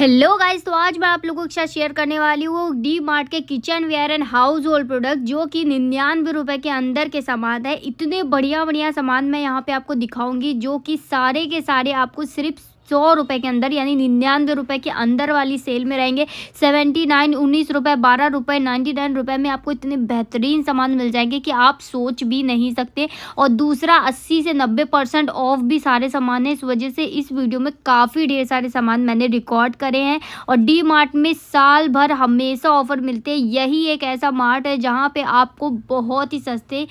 hello guys तो आज मैं आप लोगों के साथ शेयर करने वाली हूँ डी मार्ट के kitchenware and household product जो कि निन्यानवे रुपए के अंदर के सामान है इतने बढ़िया बढ़िया सामान मैं यहाँ पे आपको दिखाऊंगी जो कि सारे के सारे आपको सिर्फ सौ रुपए के अंदर यानी निन्यानवे रुपए के अंदर वाली सेल में रहेंगे सेवेंटी नाइन उन्नीस रुपए बारह रुपए नाइन्टी नाइन रुपए में आपको इतने बेहतरीन सामान मिल जाएंगे कि आप सोच भी नहीं सकते और दूसरा अस्सी से नब्बे परसेंट ऑफ भी सारे सामान है इस वजह से इस वीडियो में काफ़ी ढेर सारे सामान मैंने रिकॉर्ड करे हैं और डी मार्ट में साल भर हमेशा ऑफर मिलते हैं यही एक ऐसा मार्ट है जहाँ पे आपको बहुत ही सस्ते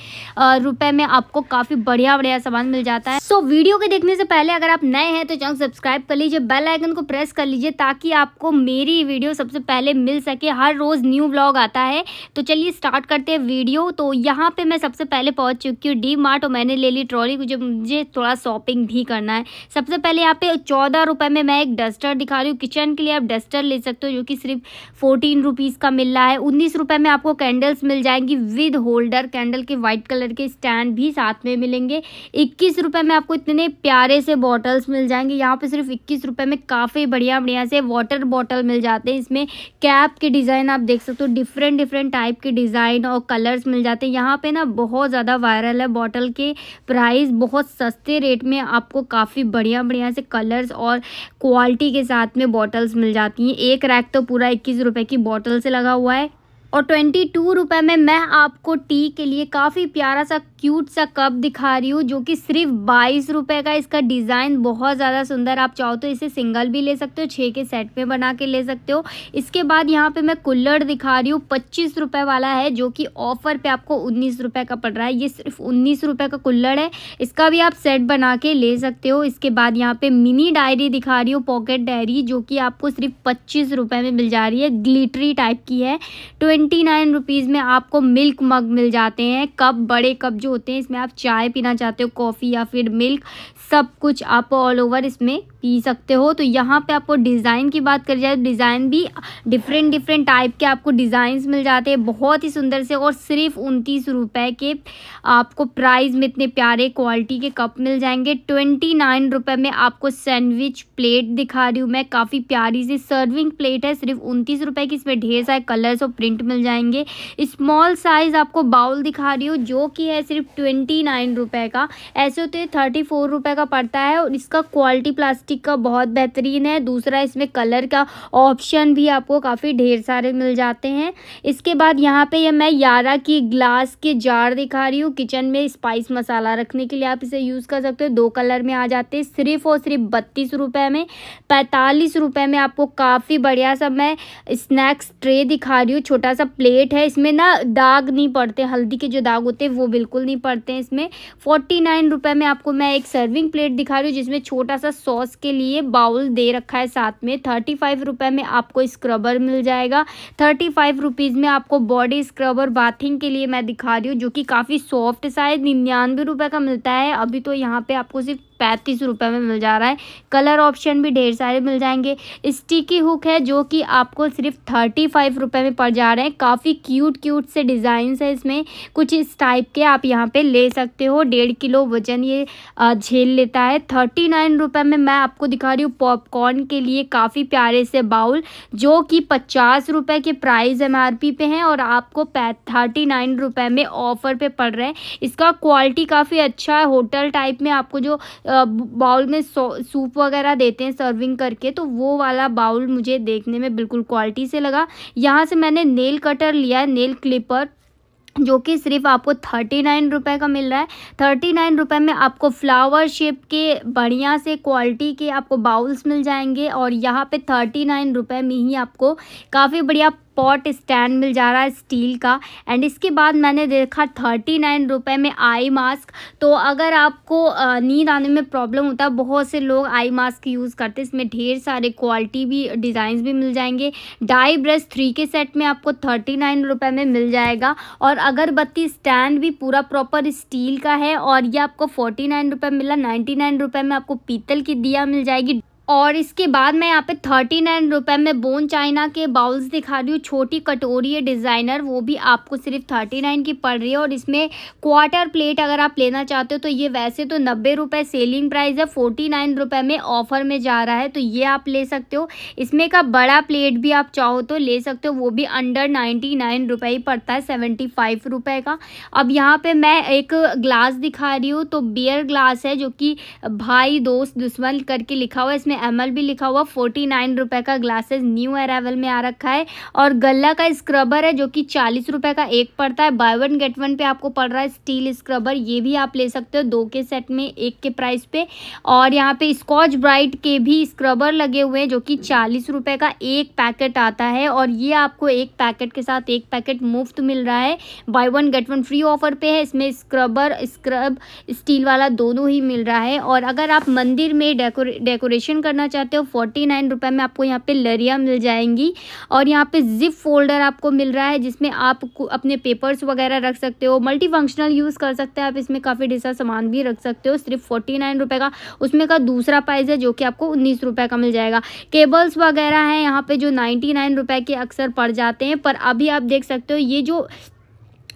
रुपए में आपको काफ़ी बढ़िया बढ़िया सामान मिल जाता है सो so, वीडियो के देखने से पहले अगर आप नए हैं तो चैनल सब्सक्राइब सब्सक्राइब कर लीजिए बेल आइकन को प्रेस कर लीजिए ताकि आपको मेरी वीडियो सबसे पहले मिल सके हर रोज़ न्यू व्लॉग आता है तो चलिए स्टार्ट करते हैं वीडियो तो यहाँ पे मैं सबसे पहले पहुँच चुकी हूँ डी मार्ट और मैंने ले ली ट्रॉली मुझे मुझे थोड़ा शॉपिंग भी करना है सबसे पहले यहाँ पे चौदह रुपये में मैं एक डस्टर दिखा रही हूँ किचन के लिए आप डस्टर ले सकते हो जो कि सिर्फ फोर्टीन रुपीज़ का मिल रहा है उन्नीस रुपये में आपको कैंडल्स मिल जाएंगी विद होल्डर कैंडल के वाइट कलर के स्टैंड भी साथ में मिलेंगे इक्कीस रुपये में आपको इतने प्यारे से बॉटल्स मिल जाएंगे यहाँ पे सिर्फ सिर्फ इक्कीस रुपये में काफ़ी बढ़िया बढ़िया से वाटर बॉटल मिल जाते हैं इसमें कैप के डिज़ाइन आप देख सकते हो डिफरेंट डिफरेंट टाइप के डिज़ाइन और कलर्स मिल जाते हैं यहाँ पे ना बहुत ज़्यादा वायरल है बॉटल के प्राइस बहुत सस्ते रेट में आपको काफ़ी बढ़िया बढ़िया से कलर्स और क्वालिटी के साथ में बॉटल्स मिल जाती हैं एक रैक तो पूरा इक्कीस रुपये की बॉटल से लगा हुआ है और ट्वेंटी टू रुपये में मैं आपको टी के लिए काफ़ी प्यारा सा क्यूट सा कप दिखा रही हूँ जो कि सिर्फ बाईस रुपये का इसका डिज़ाइन बहुत ज़्यादा सुंदर आप चाहो तो इसे सिंगल भी ले सकते हो छः के सेट में बना के ले सकते हो इसके बाद यहाँ पे मैं कुल्लड़ दिखा रही हूँ पच्चीस रुपये वाला है जो कि ऑफर पे आपको उन्नीस रुपये का पड़ रहा है ये सिर्फ उन्नीस रुपये का कुल्लड़ है इसका भी आप सेट बना के ले सकते हो इसके बाद यहाँ पर मिनी डायरी दिखा रही हूँ पॉकेट डायरी जो कि आपको सिर्फ पच्चीस रुपये में मिल जा रही है ग्लिटरी टाइप की है ट्वेंटी सेवेंटी नाइन रुपीज़ में आपको मिल्क मग मिल जाते हैं कप बड़े कप जो होते हैं इसमें आप चाय पीना चाहते हो कॉफ़ी या फिर मिल्क सब कुछ आप ऑल ओवर इसमें पी सकते हो तो यहाँ पे आपको डिज़ाइन की बात करी जाए तो डिज़ाइन भी डिफरेंट डिफरेंट टाइप के आपको डिज़ाइंस मिल जाते हैं बहुत ही सुंदर से और सिर्फ उनतीस रुपए के आपको प्राइस में इतने प्यारे क्वालिटी के कप मिल जाएंगे ट्वेंटी नाइन रुपये में आपको सैंडविच प्लेट दिखा रही हूँ मैं काफ़ी प्यारी सी सर्विंग प्लेट है सिर्फ उनतीस रुपये की इसमें ढेर सारे कलर्स और प्रिंट मिल जाएंगे स्मॉल साइज़ आपको बाउल दिखा रही हूँ जो कि है सिर्फ ट्वेंटी नाइन रुपये का ऐसे होते थर्टी फोर रुपये का पड़ता है और इसका क्वालिटी प्लास्टिक का बहुत बेहतरीन है दूसरा इसमें कलर का ऑप्शन भी आपको काफ़ी ढेर सारे मिल जाते हैं इसके बाद यहाँ पे यह मैं यारा की ग्लास के जार दिखा रही हूँ किचन में स्पाइस मसाला रखने के लिए आप इसे यूज़ कर सकते हो दो कलर में आ जाते हैं सिर्फ और सिर्फ बत्तीस रुपये में पैंतालीस रुपये में आपको काफ़ी बढ़िया सा मैं स्नैक्स ट्रे दिखा रही हूँ छोटा सा प्लेट है इसमें ना दाग नहीं पड़ते हल्दी के जो दाग होते हैं वो बिल्कुल नहीं पड़ते हैं इसमें फोर्टी नाइन रुपये में आपको मैं एक सर्विंग प्लेट दिखा रही हूँ जिसमें छोटा सा सॉस के लिए बाउल दे रखा है साथ में थर्टी फाइव रुपये में आपको स्क्रबर मिल जाएगा थर्टी फाइव रुपीज़ में आपको बॉडी स्क्रबर बाथिंग के लिए मैं दिखा रही हूँ जो कि काफ़ी सॉफ्ट शायद निन्यानवे रुपये का मिलता है अभी तो यहाँ पर आपको सिर्फ पैंतीस रुपये में मिल जा रहा है कलर ऑप्शन भी ढेर सारे मिल जाएंगे स्टिकी हुक है जो कि आपको सिर्फ थर्टी फाइव रुपये में पड़ जा रहे हैं काफ़ी क्यूट क्यूट से डिज़ाइंस है इसमें कुछ इस टाइप के आप यहाँ पे ले सकते हो डेढ़ किलो वजन ये झेल लेता है थर्टी नाइन रुपये में मैं आपको दिखा रही हूँ पॉपकॉर्न के लिए काफ़ी प्यारे से बाउल जो कि पचास रुपये के प्राइज़ एम पे हैं और आपको थर्टी नाइन रुपये में ऑफ़र पर पड़ रहे हैं इसका क्वालिटी काफ़ी अच्छा है होटल टाइप में आपको जो बाउल में सूप वगैरह देते हैं सर्विंग करके तो वो वाला बाउल मुझे देखने में बिल्कुल क्वालिटी से लगा यहाँ से मैंने नेल कटर लिया है नेल क्लिपर जो कि सिर्फ आपको थर्टी नाइन रुपये का मिल रहा है थर्टी नाइन रुपये में आपको फ्लावर शेप के बढ़िया से क्वालिटी के आपको बाउल्स मिल जाएंगे और यहाँ पे थर्टी नाइन रुपये में ही आपको काफ़ी बढ़िया पॉट स्टैंड मिल जा रहा है स्टील का एंड इसके बाद मैंने देखा थर्टी नाइन रुपये में आई मास्क तो अगर आपको नींद आने में प्रॉब्लम होता है बहुत से लोग आई मास्क यूज़ करते हैं इसमें ढेर सारे क्वालिटी भी डिज़ाइन भी मिल जाएंगे डाई ब्रश थ्री के सेट में आपको थर्टी नाइन रुपये में मिल जाएगा और अगरबत्ती स्टैंड भी पूरा प्रॉपर स्टील का है और ये आपको फोर्टी नाइन रुपये मिला नाइन्टी नाइन रुपये में आपको पीतल की दिया मिल जाएगी और इसके बाद मैं यहाँ पे थर्टी नाइन रुपये में बोन चाइना के बाउल्स दिखा रही हूँ छोटी कटोरी है डिज़ाइनर वो भी आपको सिर्फ थर्टी नाइन की पड़ रही है और इसमें क्वार्टर प्लेट अगर आप लेना चाहते हो तो ये वैसे तो नब्बे रुपये सेलिंग प्राइस है फोर्टी नाइन रुपये में ऑफ़र में जा रहा है तो ये आप ले सकते हो इसमें का बड़ा प्लेट भी आप चाहो तो ले सकते हो वो भी अंडर नाइन्टी नाइन रुपये ही पड़ता है सेवेंटी फाइव रुपये का अब यहाँ पर मैं एक ग्लास दिखा रही हूँ तो बियर ग्लास है जो कि भाई दोस्त दुश्मन करके लिखा हुआ है इसमें एम भी लिखा हुआ फोर्टी नाइन रुपए का ग्लासेस न्यू अरावल में आ रखा है और गला का स्क्रबर है जो कि चालीस रुपए का एक पड़ता है बाय वन गेट वन पे आपको पड़ रहा है स्टील स्क्रबर ये भी आप ले सकते हो दो के सेट में एक के प्राइस पे और यहाँ पे स्कॉच ब्राइट के भी स्क्रबर लगे हुए हैं जो कि चालीस रुपए का एक पैकेट आता है और ये आपको एक पैकेट के साथ एक पैकेट मुफ्त मिल रहा है buy one get one free offer पे है इसमें स्क्रबर स्क्रब स्टील वाला दोनों ही मिल रहा है और अगर आप मंदिर में डेकोरेशन करना चाहते हो फोर्टी नाइन रुपये में आपको यहाँ पे लरिया मिल जाएंगी और यहाँ पे जिप फोल्डर आपको मिल रहा है जिसमें आप अपने पेपर्स वगैरह रख सकते हो मल्टी फंक्शनल यूज़ कर सकते हैं आप इसमें काफ़ी ढेसा सामान भी रख सकते हो सिर्फ फोर्टी नाइन रुपये का उसमें का दूसरा प्राइस है जो कि आपको उन्नीस रुपये का मिल जाएगा केबल्स वगैरह हैं यहाँ पे जो नाइन्टी नाइन रुपये के अक्सर पड़ जाते हैं पर अभी आप देख सकते हो ये जो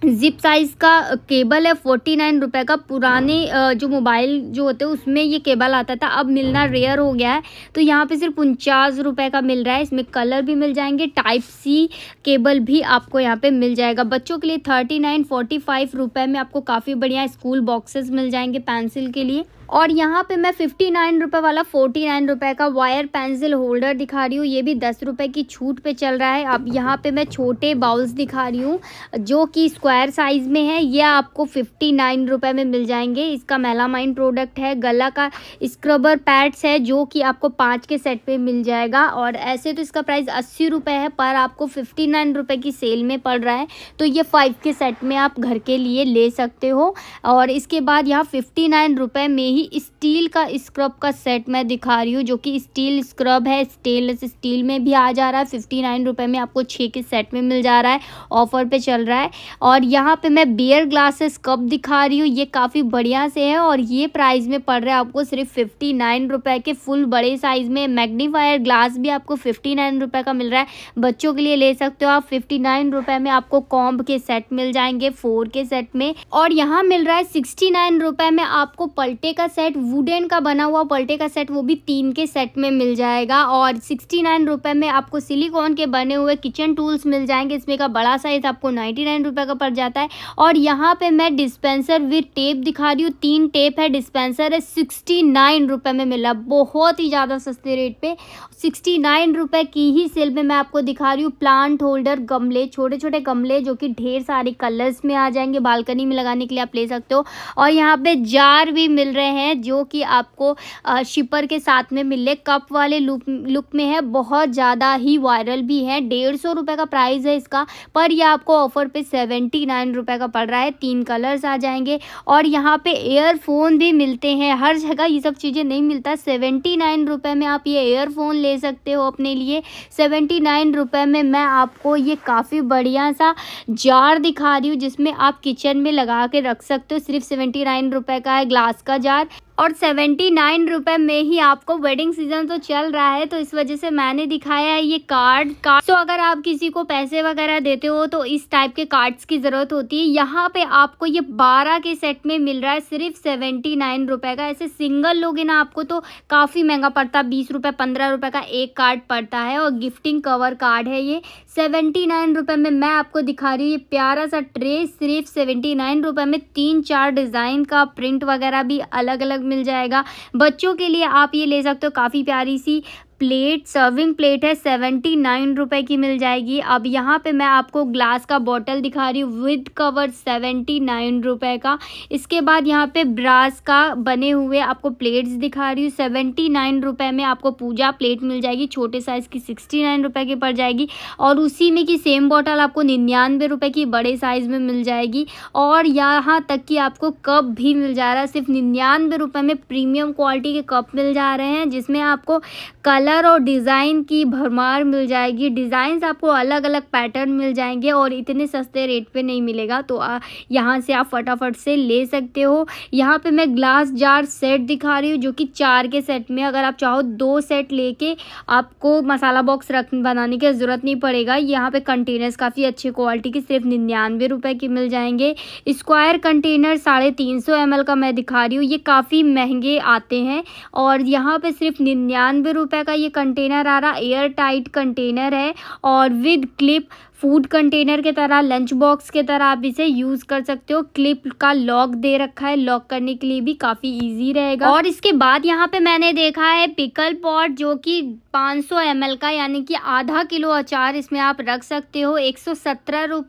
जिप साइज़ का केबल है फोर्टी नाइन रुपये का पुराने जो मोबाइल जो होते हैं उसमें ये केबल आता था अब मिलना रेयर हो गया है तो यहाँ पे सिर्फ उनचास रुपये का मिल रहा है इसमें कलर भी मिल जाएंगे टाइप सी केबल भी आपको यहाँ पे मिल जाएगा बच्चों के लिए थर्टी नाइन फोर्टी फाइव रुपये में आपको काफ़ी बढ़िया स्कूल बॉक्सेस मिल जाएंगे पेंसिल के लिए और यहाँ पे मैं फिफ्टी नाइन रुपये वाला फोर्टी नाइन रुपये का वायर पेंसिल होल्डर दिखा रही हूँ ये भी दस रुपये की छूट पे चल रहा है अब यहाँ पे मैं छोटे बाउल्स दिखा रही हूँ जो कि स्क्वायर साइज़ में है ये आपको फिफ्टी नाइन रुपये में मिल जाएंगे इसका मेलामाइन प्रोडक्ट है गला का स्क्रबर पैड्स है जो कि आपको पाँच के सेट पर मिल जाएगा और ऐसे तो इसका प्राइस अस्सी रुपये है पर आपको फिफ्टी नाइन रुपये की सेल में पड़ रहा है तो ये फाइव के सेट में आप घर के लिए ले सकते हो और इसके बाद यहाँ फिफ्टी नाइन रुपये में ही स्टील का स्क्रब का सेट मैं दिखा रही हूँ जो कि स्टील स्क्रब है स्टेनलेस स्टील में भी आ जा रहा है फिफ्टी नाइन रुपये में आपको छः के सेट में मिल जा रहा है ऑफर पे चल रहा है और यहाँ पे मैं बियर ग्लासेस कप दिखा रही हूँ ये काफ़ी बढ़िया से है और ये प्राइस में पड़ रहा है आपको सिर्फ फिफ्टी के फुल बड़े साइज़ में मैग्नीफायर ग्लास भी आपको फिफ्टी का मिल रहा है बच्चों के लिए ले सकते हो आप फिफ्टी में आपको कॉम्ब के सेट मिल जाएंगे फोर के सेट में और यहाँ मिल रहा है सिक्सटी में आपको पलटे का का सेट वुडन का बना हुआ पलटे का सेट वो भी तीन के सेट में मिल जाएगा और सिक्सटी नाइन रुपये में आपको सिलिकॉन के बने हुए किचन टूल्स मिल जाएंगे इसमें का बड़ा साइज़ आपको नाइन्टी नाइन रुपये का पड़ जाता है और यहाँ पे मैं डिस्पेंसर विथ टेप दिखा रही हूँ तीन टेप है डिस्पेंसर है सिक्सटी नाइन रुपये में मिला बहुत ही ज़्यादा सस्ते रेट पे सिक्सटी नाइन रुपये की ही सेल में मैं आपको दिखा रही हूँ प्लांट होल्डर गमले छोटे छोटे गमले जो कि ढेर सारे कलर्स में आ जाएंगे बालकनी में लगाने के लिए आप ले सकते हो और यहाँ पे जार भी मिल रहे हैं जो कि आपको शिपर के साथ में मिले कप वाले लुक लुक में है बहुत ज़्यादा ही वायरल भी है डेढ़ सौ रुपये का प्राइस है इसका पर यह आपको ऑफर पे सेवेंटी नाइन रुपये का पड़ रहा है तीन कलर्स आ जाएंगे और यहाँ पे एयरफोन भी मिलते हैं हर जगह ये सब चीज़ें नहीं मिलता सेवेंटी नाइन रुपये में आप ये एयरफोन ले सकते हो अपने लिए सेवेंटी नाइन रुपये में मैं आपको ये काफ़ी बढ़िया सा जार दिखा रही हूँ जिसमें आप किचन में लगा के रख सकते हो सिर्फ सेवेंटी नाइन रुपये का है ग्लास का जार और सेवेंटी नाइन रुपये में ही आपको वेडिंग सीजन तो चल रहा है तो इस वजह से मैंने दिखाया है ये कार्ड कार्ड तो अगर आप किसी को पैसे वगैरह देते हो तो इस टाइप के कार्ड्स की ज़रूरत होती है यहाँ पे आपको ये बारह के सेट में मिल रहा है सिर्फ सेवेंटी नाइन रुपये का ऐसे सिंगल लोगे ना आपको तो काफ़ी महंगा पड़ता है बीस रुपये पंद्रह रुपये का एक कार्ड पड़ता है और गिफ्टिंग कवर कार्ड है ये सेवेंटी नाइन रुपये में मैं आपको दिखा रही हूँ ये प्यारा सा ट्रे सिर्फ सेवेंटी नाइन रुपये में तीन चार डिज़ाइन का प्रिंट वगैरह भी अलग अलग मिल जाएगा बच्चों के लिए आप ये ले सकते हो काफ़ी प्यारी सी प्लेट सर्विंग प्लेट है सेवेंटी नाइन रुपये की मिल जाएगी अब यहाँ पे मैं आपको ग्लास का बॉटल दिखा रही हूँ विद कवर सेवेंटी नाइन रुपये का इसके बाद यहाँ पे ब्रास का बने हुए आपको प्लेट्स दिखा रही हूँ सेवेंटी नाइन रुपये में आपको पूजा प्लेट मिल जाएगी छोटे साइज़ की सिक्सटी नाइन रुपये की पड़ जाएगी और उसी में की सेम बॉटल आपको निन्यानवे रुपये की बड़े साइज़ में मिल जाएगी और यहाँ तक कि आपको कप भी मिल जा रहा है सिर्फ निन्यानवे रुपये में प्रीमियम क्वालिटी के कप मिल जा रहे हैं जिसमें आपको कलर और डिज़ाइन की भरमार मिल जाएगी डिज़ाइंस आपको अलग अलग पैटर्न मिल जाएंगे और इतने सस्ते रेट पे नहीं मिलेगा तो यहाँ से आप फटाफट से ले सकते हो यहाँ पे मैं ग्लास जार सेट दिखा रही हूँ जो कि चार के सेट में अगर आप चाहो दो सेट लेके आपको मसाला बॉक्स रख बनाने की ज़रूरत नहीं पड़ेगा यहाँ पर कंटेनर्स काफ़ी अच्छी क्वालिटी के सिर्फ निन्यानवे रुपये के मिल जाएंगे स्क्वायर कंटेनर साढ़े तीन सौ एम का मैं दिखा रही हूँ ये काफ़ी महंगे आते हैं और यहाँ पर सिर्फ निन्यानवे रुपये रुपए का ये कंटेनर आ रहा एयर टाइट कंटेनर है और विद क्लिप फूड कंटेनर के तरह लंच बॉक्स के तरह आप इसे यूज कर सकते हो क्लिप का लॉक दे रखा है लॉक करने के लिए भी काफी इजी रहेगा और इसके बाद यहाँ पे मैंने देखा है पिकल पॉट जो कि 500 सौ का यानी कि आधा किलो अचार इसमें आप रख सकते हो एक सौ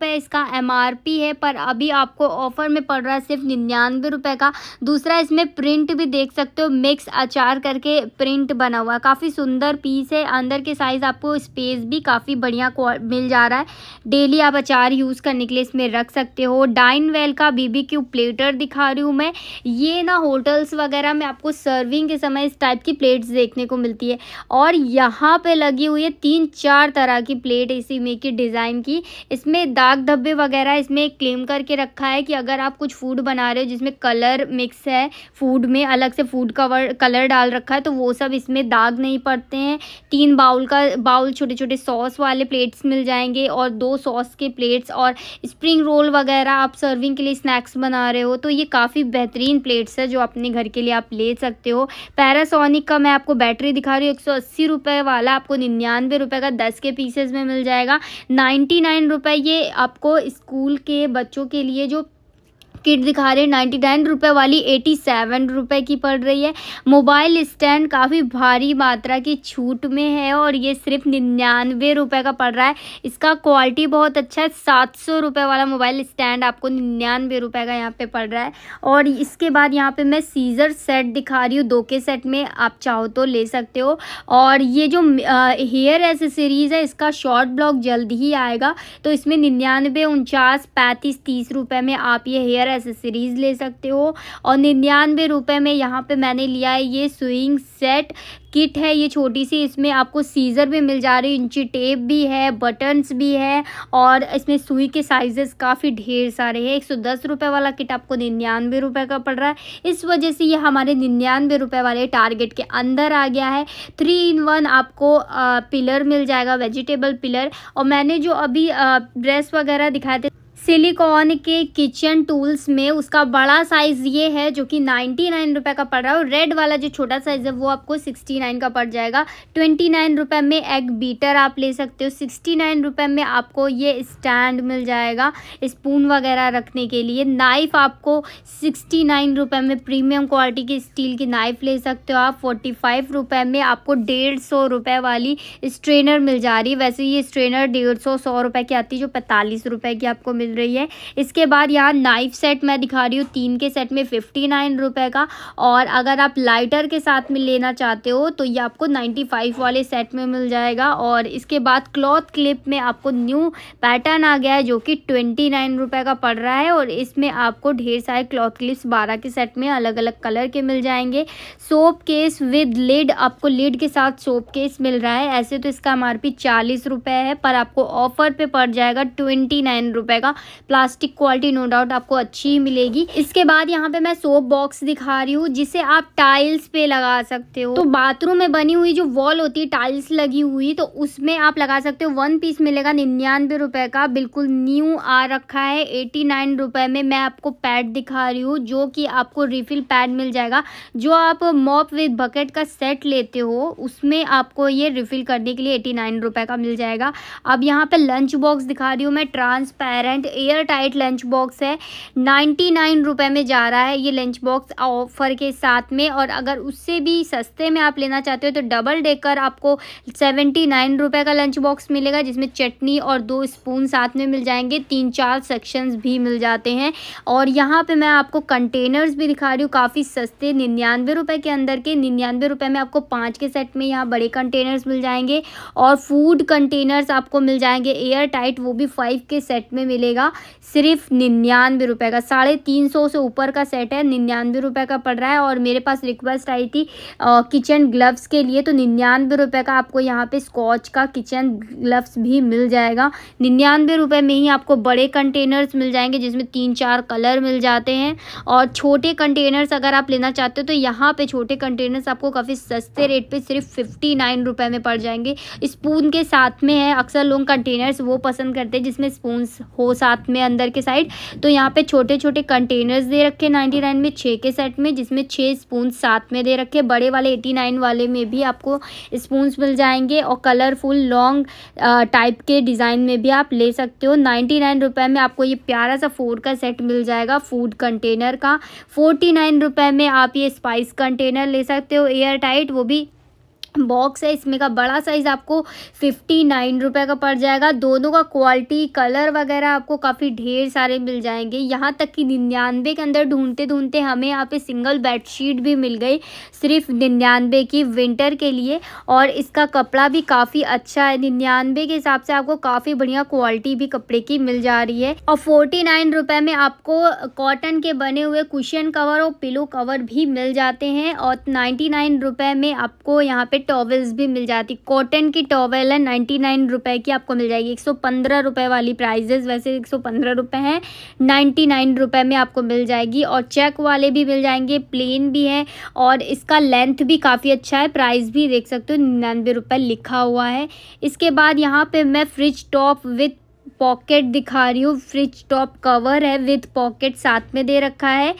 इसका एम है पर अभी आपको ऑफर में पड़ रहा है सिर्फ निन्यानवे रुपये का दूसरा इसमें प्रिंट भी देख सकते हो मिक्स अचार करके प्रिंट बना हुआ काफ़ी सुंदर पीस है अंदर के साइज़ आपको स्पेस भी काफ़ी बढ़िया मिल जा रहा है डेली आप अचार यूज़ करने के लिए इसमें रख सकते हो डाइन वेल का बीबी क्यू प्लेटर दिखा रही हूँ मैं ये ना होटल्स वगैरह में आपको सर्विंग के समय इस टाइप की प्लेट्स देखने को मिलती है और यहाँ पे लगी हुई है तीन चार तरह की प्लेट इसी में की डिज़ाइन की इसमें दाग धब्बे वगैरह इसमें क्लेम करके रखा है कि अगर आप कुछ फूड बना रहे हो जिसमें कलर मिक्स है फूड में अलग से फूड कवर कलर डाल रखा है तो वो सब इसमें दाग नहीं पड़ते हैं तीन बाउल का बाउल छोटे छोटे सॉस वाले प्लेट्स मिल जाएंगे और और दो सॉस के प्लेट्स और स्प्रिंग रोल वगैरह आप सर्विंग के लिए स्नैक्स बना रहे हो तो ये काफ़ी बेहतरीन प्लेट्स है जो अपने घर के लिए आप ले सकते हो पैरासोनिक का मैं आपको बैटरी दिखा रही हूँ एक सौ अस्सी रुपये वाला आपको निन्यानवे रुपये का दस के पीसेज में मिल जाएगा नाइन्टी नाइन ये आपको स्कूल के बच्चों के लिए जो किट दिखा रहे हैं नाइन्टी नाइन रुपये वाली एटी सेवन रुपये की पड़ रही है मोबाइल स्टैंड काफ़ी भारी मात्रा की छूट में है और ये सिर्फ निन्यानवे रुपये का पड़ रहा है इसका क्वालिटी बहुत अच्छा है सात सौ रुपये वाला मोबाइल स्टैंड आपको निन्यानवे रुपये का यहाँ पर पड़ रहा है और इसके बाद यहाँ पे मैं सीज़र सेट दिखा रही हूँ दो के सेट में आप चाहो तो ले सकते हो और ये जो हेयर एसेसरीज़ है इसका शॉर्ट ब्लॉक जल्द ही आएगा तो इसमें निन्यानवे उनचास पैंतीस तीस रुपये में आप ये हेयर सीरीज ले सकते हो और निन्यानवे रुपए में यहाँ पे मैंने लिया है ये स्विंग सेट किट है ये छोटी सी इसमें आपको सीज़र भी मिल जा रही है इंची टेप भी है बटन्स भी है और इसमें सुई के साइजेस काफ़ी ढेर सारे हैं एक सौ दस रुपये वाला किट आपको निन्यानवे रुपये का पड़ रहा है इस वजह से ये हमारे निन्यानवे रुपये वाले टारगेट के अंदर आ गया है थ्री इन वन आपको आ, पिलर मिल जाएगा वेजिटेबल पिलर और मैंने जो अभी ड्रेस वगैरह दिखाए थे सिलिकॉन के किचन टूल्स में उसका बड़ा साइज़ ये है जो कि नाइन्टी नाइन रुपये का पड़ रहा है और रेड वाला जो छोटा साइज़ है वो आपको सिक्सटी नाइन का पड़ जाएगा ट्वेंटी नाइन रुपये में एग बीटर आप ले सकते हो सिक्सटी नाइन रुपये में आपको ये स्टैंड मिल जाएगा स्पून वगैरह रखने के लिए नाइफ़ आपको सिक्सटी नाइन रुपये में प्रीमियम क्वालिटी की स्टील की नाइफ़ ले सकते हो आप फोर्टी फाइव रुपये में आपको डेढ़ सौ रुपये वाली स्ट्रेनर मिल जा रही है वैसे ये स्ट्रेनर डेढ़ सौ सौ रुपये की आती है जो पैंतालीस रुपये की आपको मिल रही है इसके बाद यहाँ नाइफ सेट मैं दिखा रही हूँ तीन के सेट में फिफ्टी नाइन रुपये का और अगर आप लाइटर के साथ में लेना चाहते हो तो ये आपको नाइन्टी फाइव वाले सेट में मिल जाएगा और इसके बाद क्लॉथ क्लिप में आपको न्यू पैटर्न आ गया है जो कि ट्वेंटी नाइन रुपये का पड़ रहा है और इसमें आपको ढेर सारे क्लॉथ क्लिप्स बारह के सेट में अलग अलग कलर के मिल जाएंगे सोप केस विद लिड आपको लिड के साथ सोप केस मिल रहा है ऐसे तो इसका एम आर पी चालीस रुपए है पर आपको ऑफर पे पड़ जाएगा ट्वेंटी नाइन रुपये का प्लास्टिक क्वालिटी नो डाउट आपको अच्छी ही मिलेगी इसके बाद यहाँ पे मैं सोप बॉक्स दिखा रही हूँ जिसे आप टाइल्स पे लगा सकते हो तो बाथरूम में बनी हुई जो वॉल होती है टाइल्स लगी हुई तो उसमें आप लगा सकते हो वन पीस मिलेगा निन्यानवे रुपए का बिल्कुल न्यू आ रखा है एटी नाइन रुपए में मैं आपको पैड दिखा रही हूँ जो कि आपको रिफिल पैड मिल जाएगा जो आप मॉप विद बकेट का सेट लेते हो उसमें आपको ये रिफिल करने के लिए एटी नाइन रुपए का मिल जाएगा अब यहाँ पे लंच बॉक्स दिखा रही हूँ मैं transparent air tight lunch box है नाइन्टी नाइन रुपये में जा रहा है ये लंच बॉक्स ऑफर के साथ में और अगर उससे भी सस्ते में आप लेना चाहते हो तो डबल डेकर आपको सेवेंटी नाइन रुपये का लंच बॉक्स मिलेगा जिसमें चटनी और दो स्पून साथ में मिल जाएंगे तीन चार सेक्शंस भी मिल जाते हैं और यहाँ पर मैं आपको कंटेनर्स भी दिखा रही हूँ काफ़ी सस्ते निन्यानवे रुपये के अंदर के निन्यानवे रुपये में आपको पाँच के सेट में यहाँ बड़े कंटेनर्स मिल जाएंगे और फूड कंटेनर्स आपको मिल जाएंगे एयर टाइट वो भी फाइव के सेट में मिलेगा पड़ेगा सिर्फ निन्यानवे रुपये का साढ़े तीन सौ से ऊपर का सेट है निन्यानवे रुपये का पड़ रहा है और मेरे पास रिक्वेस्ट आई थी किचन ग्लव्स के लिए तो निन्यानवे रुपये का आपको यहाँ पे स्कॉच का किचन ग्लव्स भी मिल जाएगा निन्यानवे रुपये में ही आपको बड़े कंटेनर्स मिल जाएंगे जिसमें तीन चार कलर मिल जाते हैं और छोटे कंटेनर्स अगर आप लेना चाहते हो तो यहाँ पर छोटे कंटेनर्स आपको काफ़ी सस्ते रेट पर सिर्फ फिफ्टी में पड़ जाएंगे स्पून के साथ में है अक्सर लोग कंटेनर्स वो पसंद करते हैं जिसमें स्पून हो सकते साथ में अंदर के साइड तो यहाँ पे छोटे छोटे कंटेनर्स दे रखे नाइन्टी नाइन में छः के सेट में जिसमें छः स्पून साथ में दे रखे बड़े वाले एटी नाइन वाले में भी आपको स्पून्स मिल जाएंगे और कलरफुल लॉन्ग टाइप के डिज़ाइन में भी आप ले सकते हो नाइन्टी नाइन रुपये में आपको ये प्यारा सा फोर का सेट मिल जाएगा फूड कंटेनर का फोर्टी नाइन रुपये में आप ये स्पाइस कंटेनर ले सकते हो एयर टाइट वो भी बॉक्स है इसमें का बड़ा साइज़ आपको फिफ्टी नाइन रुपये का पड़ जाएगा दोनों का क्वालिटी कलर वगैरह आपको काफ़ी ढेर सारे मिल जाएंगे यहाँ तक कि निन्यानवे के अंदर ढूंढते ढूंढते हमें यहाँ पे सिंगल बेडशीट भी मिल गई सिर्फ निन्यानवे की विंटर के लिए और इसका कपड़ा भी काफ़ी अच्छा है निन्यानवे के हिसाब से आपको काफ़ी बढ़िया क्वालिटी भी कपड़े की मिल जा रही है और फोर्टी नाइन रुपये में आपको कॉटन के बने हुए कुशन कवर और पिलो कवर भी मिल जाते हैं और नाइन्टी नाइन रुपये में आपको यहाँ पे टॉवल्स भी मिल जाती कॉटन की टॉवल है नाइन्टी नाइन रुपये की आपको मिल जाएगी एक सौ पंद्रह रुपये वाली प्राइजेज़ वैसे एक सौ पंद्रह रुपये हैं नाइन्टी नाइन रुपये में आपको मिल जाएगी और चेक वाले भी मिल जाएंगे प्लेन भी है और इसका लेंथ भी काफ़ी अच्छा है प्राइस भी देख सकते हो निन्यानवे रुपये लिखा हुआ है इसके बाद यहाँ पर मैं फ्रिज टॉप विथ पॉकेट दिखा रही हूँ फ्रिज टॉप कवर है विथ पॉकेट साथ में दे रखा है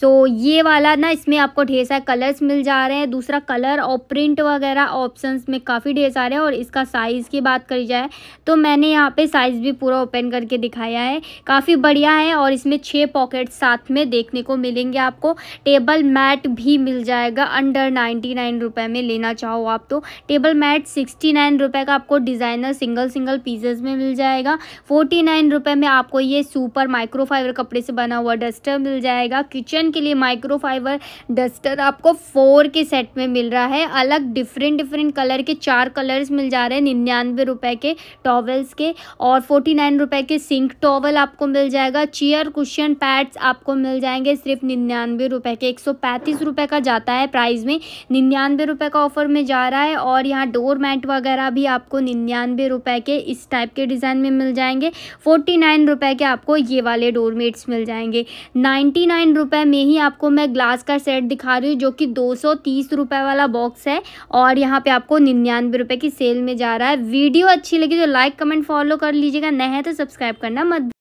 सो so, ये वाला ना इसमें आपको ढेर सारे कलर्स मिल जा रहे हैं दूसरा कलर और प्रिंट वगैरह ऑप्शंस में काफ़ी ढेर सारे हैं और इसका साइज़ की बात करी जाए तो मैंने यहाँ पे साइज़ भी पूरा ओपन करके दिखाया है काफ़ी बढ़िया है और इसमें छः पॉकेट साथ में देखने को मिलेंगे आपको टेबल मैट भी मिल जाएगा अंडर नाइन्टी नाइन रुपये में लेना चाहो आप तो टेबल मैट सिक्सटी नाइन रुपये का आपको डिज़ाइनर सिंगल सिंगल पीसेज में मिल जाएगा फोर्टी नाइन रुपये में आपको ये सुपर माइक्रोफाइबर कपड़े से बना हुआ डस्टर मिल जाएगा किचन बर्तन के लिए माइक्रोफाइबर डस्टर आपको फोर के सेट में मिल रहा है अलग डिफरेंट डिफरेंट कलर के चार कलर्स मिल जा रहे हैं निन्यानवे रुपए के टॉवल्स के और फोर्टी नाइन रुपए के सिंक टॉवल आपको मिल जाएगा चेयर कुशन पैड्स आपको मिल जाएंगे सिर्फ निन्यानवे रुपए के एक सौ पैंतीस रुपए का जाता है प्राइस में निन्यानवे रुपए का ऑफर में जा रहा है और यहाँ डोर मैट वगैरह भी आपको निन्यानवे रुपए के इस टाइप के डिज़ाइन में मिल जाएंगे फोर्टी नाइन रुपए के आपको ये वाले डोर मेट्स मिल जाएंगे नाइन्टी नाइन रुपए में में ही आपको मैं ग्लास का सेट दिखा रही हूँ जो कि दो सौ वाला बॉक्स है और यहाँ पे आपको निन्यानवे रुपये की सेल में जा रहा है वीडियो अच्छी लगी तो लाइक कमेंट फॉलो कर लीजिएगा नए हैं तो सब्सक्राइब करना मत